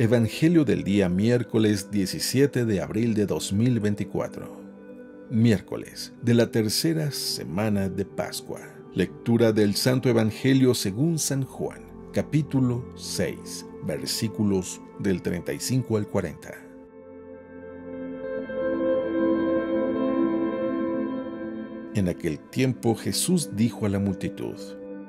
Evangelio del día miércoles 17 de abril de 2024. Miércoles de la tercera semana de Pascua. Lectura del Santo Evangelio según San Juan, capítulo 6, versículos del 35 al 40. En aquel tiempo Jesús dijo a la multitud,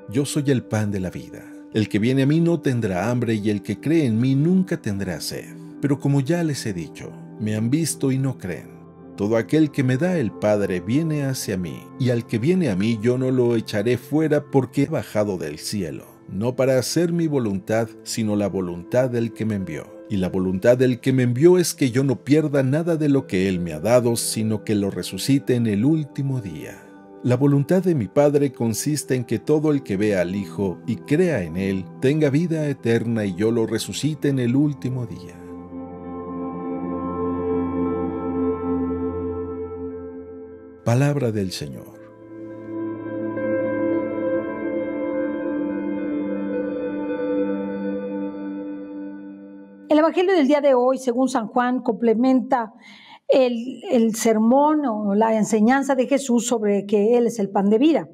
Yo soy el pan de la vida. El que viene a mí no tendrá hambre y el que cree en mí nunca tendrá sed. Pero como ya les he dicho, me han visto y no creen. Todo aquel que me da el Padre viene hacia mí, y al que viene a mí yo no lo echaré fuera porque he bajado del cielo, no para hacer mi voluntad, sino la voluntad del que me envió. Y la voluntad del que me envió es que yo no pierda nada de lo que él me ha dado, sino que lo resucite en el último día. La voluntad de mi Padre consiste en que todo el que vea al Hijo y crea en Él tenga vida eterna y yo lo resucite en el último día. Palabra del Señor. El Evangelio del día de hoy, según San Juan, complementa el, sermón o la enseñanza de Jesús sobre que Él es el pan de vida.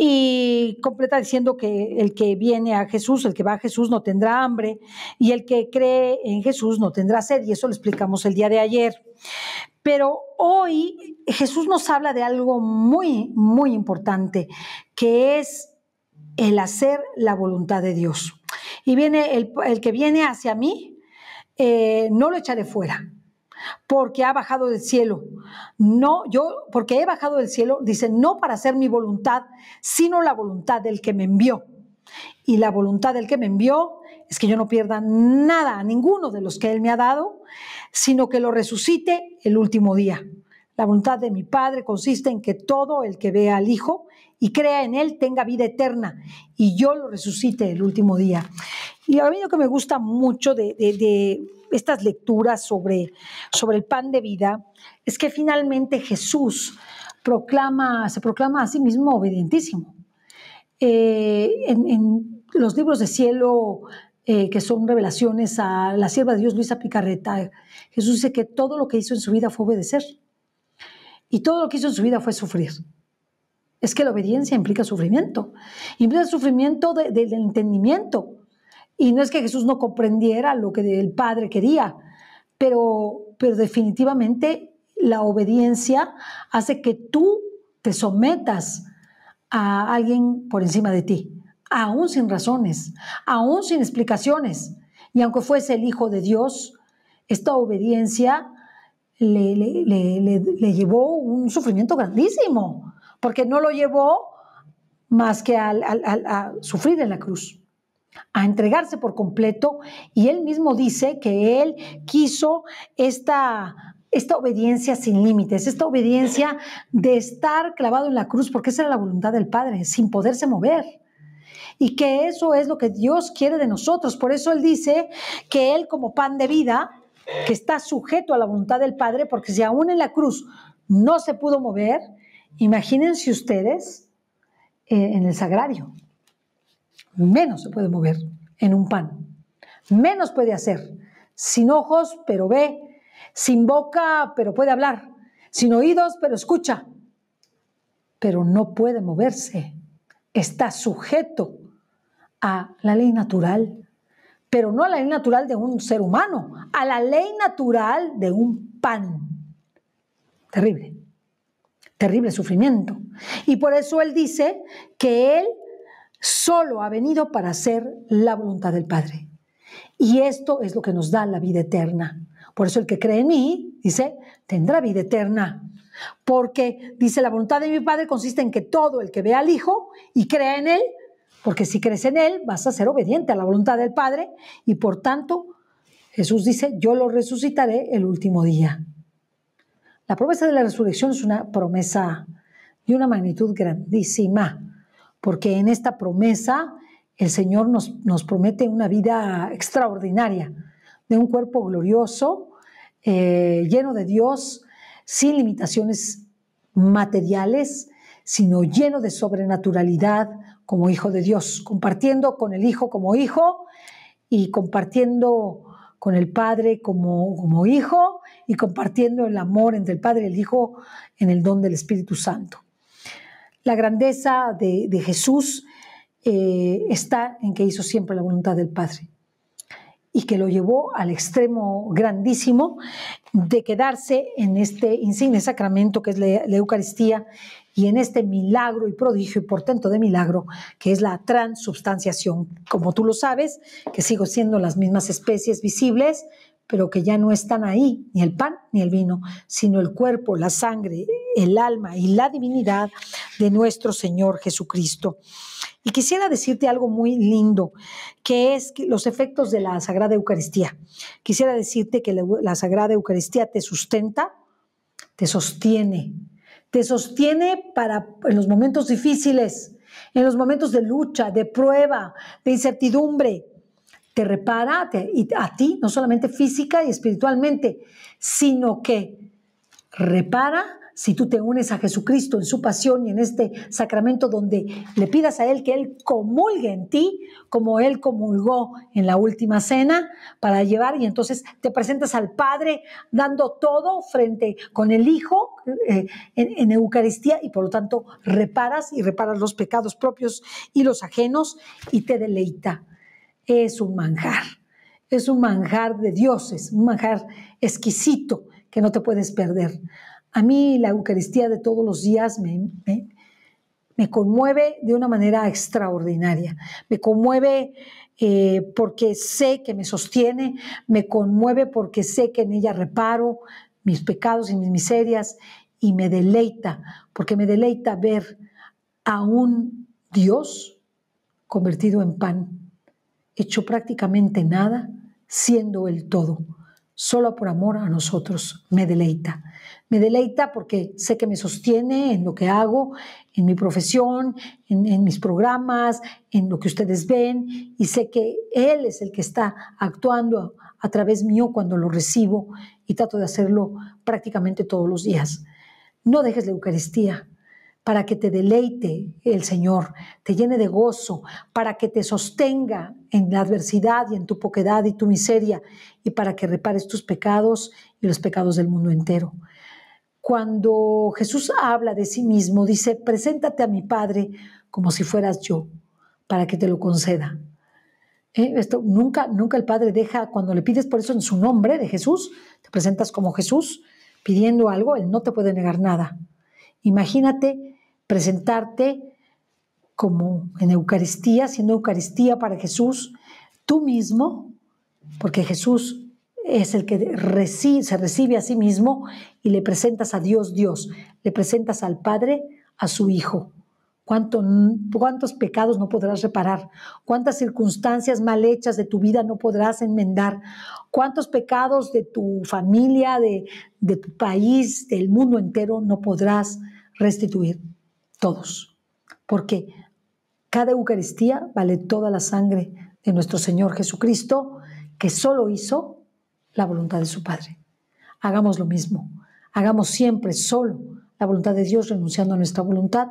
Y completa diciendo que el que viene a Jesús, el que va a Jesús no tendrá hambre y el que cree en Jesús no tendrá sed. Y eso lo explicamos el día de ayer. Pero hoy Jesús nos habla de algo muy, muy importante, que es el hacer la voluntad de Dios. Y viene el, que viene hacia mí, eh, no lo echaré fuera porque ha bajado del cielo. No, yo, porque he bajado del cielo, dice, no para hacer mi voluntad, sino la voluntad del que me envió. Y la voluntad del que me envió es que yo no pierda nada, a ninguno de los que Él me ha dado, sino que lo resucite el último día. La voluntad de mi Padre consiste en que todo el que vea al Hijo y crea en Él tenga vida eterna y yo lo resucite el último día. Y a mí lo que me gusta mucho de, estas lecturas sobre, sobre el pan de vida es que finalmente Jesús proclama, se proclama a sí mismo obedientísimo. Eh, en, los libros de cielo, eh, que son revelaciones a la sierva de Dios Luisa Picarreta, Jesús dice que todo lo que hizo en su vida fue obedecer. Y todo lo que hizo en su vida fue sufrir. Es que la obediencia implica sufrimiento. Implica sufrimiento del entendimiento y no es que Jesús no comprendiera lo que el Padre quería, pero, pero definitivamente la obediencia hace que tú te sometas a alguien por encima de ti, aún sin razones, aún sin explicaciones. Y aunque fuese el Hijo de Dios, esta obediencia le, llevó un sufrimiento grandísimo, porque no lo llevó más que a sufrir en la cruz a entregarse por completo y él mismo dice que él quiso esta, obediencia sin límites, esta obediencia de estar clavado en la cruz, porque esa era la voluntad del Padre, sin poderse mover. Y que eso es lo que Dios quiere de nosotros. Por eso Él dice que Él como pan de vida, que está sujeto a la voluntad del Padre, porque si aún en la cruz no se pudo mover, imagínense ustedes eh, en el sagrario menos se puede mover en un pan, menos puede hacer. Sin ojos, pero ve, sin boca, pero puede hablar, sin oídos, pero escucha, pero no puede moverse. Está sujeto a la ley natural, pero no a la ley natural de un ser humano, a la ley natural de un pan. Terrible, terrible sufrimiento. Y por eso él dice que él solo ha venido para hacer la voluntad del Padre. Y esto es lo que nos da la vida eterna. Por eso el que cree en mí, dice, tendrá vida eterna. Porque, dice, la voluntad de mi Padre consiste en que todo el que vea al Hijo y crea en Él, porque si crees en Él vas a ser obediente a la voluntad del Padre y por tanto Jesús dice, yo lo resucitaré el último día. La promesa de la resurrección es una promesa de una magnitud grandísima porque en esta promesa el Señor nos, promete una vida extraordinaria, de un cuerpo glorioso, eh, lleno de Dios, sin limitaciones materiales, sino lleno de sobrenaturalidad como hijo de Dios, compartiendo con el Hijo como hijo y compartiendo con el Padre como, como hijo y compartiendo el amor entre el Padre y el Hijo en el don del Espíritu Santo. La grandeza de, Jesús eh, está en que hizo siempre la voluntad del Padre y que lo llevó al extremo grandísimo de quedarse en este insigne sacramento que es la, la, Eucaristía y en este milagro y prodigio y portento de milagro que es la transubstanciación. Como tú lo sabes, que sigo siendo las mismas especies visibles, pero que ya no están ahí, ni el pan ni el vino, sino el cuerpo, la sangre, el alma y la divinidad de nuestro Señor Jesucristo. Y quisiera decirte algo muy lindo, que es los efectos de la Sagrada Eucaristía. Quisiera decirte que la Sagrada Eucaristía te sustenta, te sostiene, te sostiene para en los momentos difíciles, en los momentos de lucha, de prueba, de incertidumbre, te repara y a ti, no solamente física y espiritualmente, sino que repara si tú te unes a Jesucristo en su pasión y en este sacramento donde le pidas a Él que Él comulgue en ti, como Él comulgó en la última cena, para llevar y entonces te presentas al Padre dando todo frente con el Hijo eh, en, Eucaristía y por lo tanto reparas y reparas los pecados propios y los ajenos y te deleita es un manjar, es un manjar de dioses, un manjar exquisito que no te puedes perder. A mí la Eucaristía de todos los días me, me, conmueve de una manera extraordinaria, me conmueve eh, porque sé que me sostiene, me conmueve porque sé que en ella reparo mis pecados y mis miserias y me deleita, porque me deleita ver a un Dios convertido en pan, hecho prácticamente nada, siendo el todo. Solo por amor a nosotros me deleita. Me deleita porque sé que me sostiene en lo que hago, en mi profesión, en, en mis programas, en lo que ustedes ven, y sé que Él es el que está actuando a través mío cuando lo recibo y trato de hacerlo prácticamente todos los días. No dejes la Eucaristía, para que te deleite el Señor, te llene de gozo, para que te sostenga en la adversidad y en tu poquedad y tu miseria, y para que repares tus pecados y los pecados del mundo entero. Cuando Jesús habla de sí mismo, dice, preséntate a mi Padre como si fueras yo, para que te lo conceda. Eh, esto, nunca, nunca el Padre deja, cuando le pides por eso en su nombre de Jesús, te presentas como Jesús pidiendo algo, Él no te puede negar nada. Imagínate presentarte como en Eucaristía, siendo Eucaristía para Jesús, tú mismo, porque Jesús es el que se recibe a sí mismo y le presentas a Dios Dios, le presentas al Padre a su Hijo. ¿Cuántos pecados no podrás reparar? ¿Cuántas circunstancias mal hechas de tu vida no podrás enmendar? ¿Cuántos pecados de tu familia, de tu país, del mundo entero no podrás restituir? todos, porque cada Eucaristía vale toda la sangre de nuestro Señor Jesucristo, que solo hizo la voluntad de su Padre. Hagamos lo mismo, hagamos siempre solo la voluntad de Dios, renunciando a nuestra voluntad,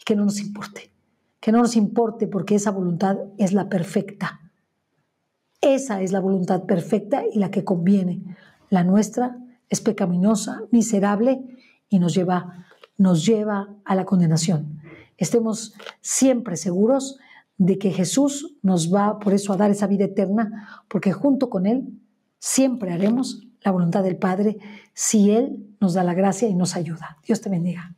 y que no nos importe, que no nos importe porque esa voluntad es la perfecta. Esa es la voluntad perfecta y la que conviene. La nuestra es pecaminosa, miserable y nos lleva nos lleva a la condenación. Estemos siempre seguros de que Jesús nos va por eso a dar esa vida eterna, porque junto con Él siempre haremos la voluntad del Padre si Él nos da la gracia y nos ayuda. Dios te bendiga.